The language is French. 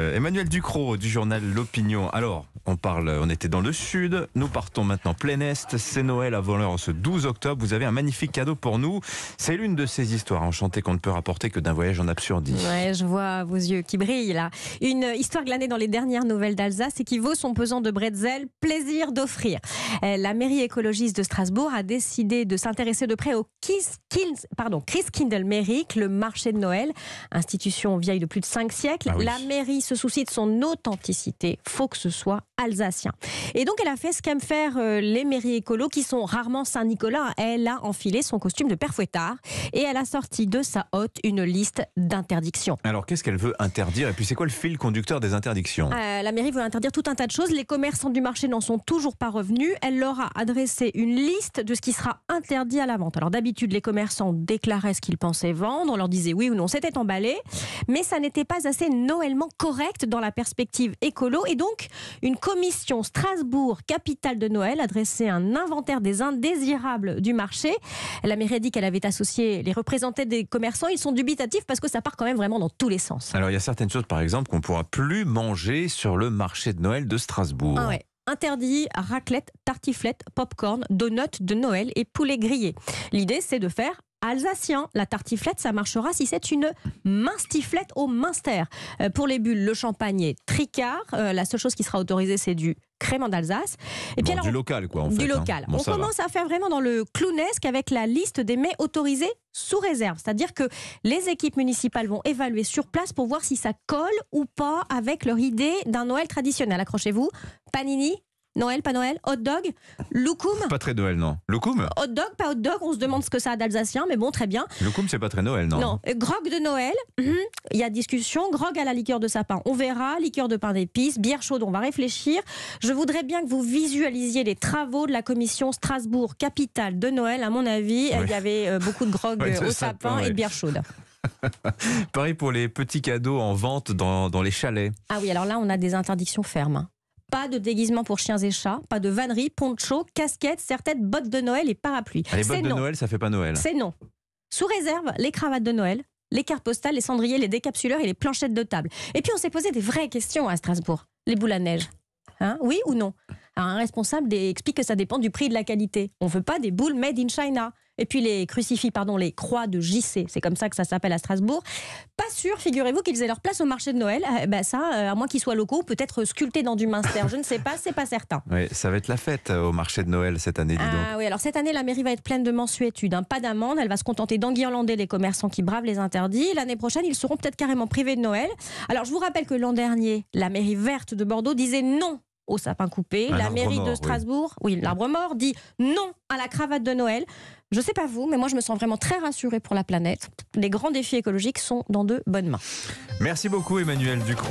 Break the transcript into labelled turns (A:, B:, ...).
A: Euh, Emmanuel Ducrot du journal L'Opinion. Alors, on parle, on était dans le sud, nous partons maintenant plein est, c'est Noël avant l'heure ce 12 octobre, vous avez un magnifique cadeau pour nous. C'est l'une de ces histoires enchantées qu'on ne peut rapporter que d'un voyage en absurdie.
B: Oui, je vois vos yeux qui brillent là. Une histoire glanée dans les dernières nouvelles d'Alsace et qui vaut son pesant de bretzel, plaisir d'offrir. Euh, la mairie écologiste de Strasbourg a décidé de s'intéresser de près au Kiss, Chris Kindle Merrick, le marché de Noël, institution vieille de plus de 5 siècles. Ah la mairie ce souci de son authenticité, faut que ce soit alsacien. Et donc, elle a fait ce qu'aiment faire euh, les mairies écolos qui sont rarement Saint-Nicolas. Elle a enfilé son costume de père fouettard et elle a sorti de sa hotte une liste d'interdictions.
A: Alors, qu'est-ce qu'elle veut interdire Et puis, c'est quoi le fil conducteur des interdictions
B: euh, La mairie veut interdire tout un tas de choses. Les commerçants du marché n'en sont toujours pas revenus. Elle leur a adressé une liste de ce qui sera interdit à la vente. Alors, d'habitude, les commerçants déclaraient ce qu'ils pensaient vendre. On leur disait oui ou non, c'était emballé. Mais ça n'était pas assez noëllement correct dans la perspective écolo. Et donc, une commission Strasbourg, capitale de Noël, a dressé un inventaire des indésirables du marché. La mairie dit qu'elle avait associé les représentants des commerçants. Ils sont dubitatifs parce que ça part quand même vraiment dans tous les sens.
A: Alors il y a certaines choses, par exemple, qu'on ne pourra plus manger sur le marché de Noël de Strasbourg.
B: Ah interdit raclette, tartiflette, popcorn, donuts de Noël et poulet grillé. L'idée, c'est de faire alsacien. La tartiflette, ça marchera si c'est une minstiflette au minster. Euh, pour les bulles, le champagne est tricard. Euh, la seule chose qui sera autorisée, c'est du crément d'Alsace. Et puis du
A: local, quoi. En fait, du hein. local. on commence à
B: faire vraiment dans le clownesque avec la liste des mets autorisés sous réserve. C'est-à-dire que les équipes municipales vont évaluer sur place pour voir si ça colle ou pas avec leur idée d'un Noël traditionnel. Accrochez-vous, panini, Noël, pas Noël, hot dog, loukoum.
A: Pas très Noël, non. Loukoum
B: Hot dog, pas hot dog, on se demande ce que ça a d'alsacien, mais bon, très bien.
A: Loukoum, c'est pas très Noël, non Non.
B: Euh, grog de Noël, mhm, il y a discussion. Grog à la liqueur de sapin, on verra. Liqueur de pain d'épices, bière chaude, on va réfléchir. Je voudrais bien que vous visualisiez les travaux de la commission Strasbourg, capitale de Noël. À mon avis, il y avait euh, beaucoup de grog euh, au sapin et de bière chaude.
A: Pareil pour les petits cadeaux en vente dans, dans les chalets.
B: Ah oui, alors là, on a des interdictions fermes. Hein. Pas de déguisement pour chiens et chats, pas de vannerie, poncho, casquette, serre bottes de Noël et parapluie. Ah, les bottes de Noël, ça fait pas Noël. C'est non. Sous réserve, les cravates de Noël, les cartes postales, les cendriers, les décapsuleurs et les planchettes de table. Et puis on s'est posé des vraies questions à Strasbourg. Les boules à neige. Hein oui ou non Un responsable explique que ça dépend du prix et de la qualité. On ne veut pas des boules made in China et puis les crucifix, pardon, les croix de JC, c'est comme ça que ça s'appelle à Strasbourg. Pas sûr, figurez-vous, qu'ils aient leur place au marché de Noël. Eh ben ça, euh, à moins qu'ils soient locaux, peut-être sculptés dans du minster, je ne sais pas, c'est pas certain.
A: Oui, ça va être la fête euh, au marché de Noël cette année, dis donc.
B: Ah oui, alors cette année, la mairie va être pleine de mensuétude. Hein. pas d'amende, elle va se contenter d'enguirlander les commerçants qui bravent les interdits. L'année prochaine, ils seront peut-être carrément privés de Noël. Alors je vous rappelle que l'an dernier, la mairie verte de Bordeaux disait non au sapin coupé. la mairie de Strasbourg, oui, l'arbre mort, dit non à la cravate de Noël. Je ne sais pas vous, mais moi je me sens vraiment très rassurée pour la planète. Les grands défis écologiques sont dans de bonnes mains.
A: Merci beaucoup Emmanuel Ducrot.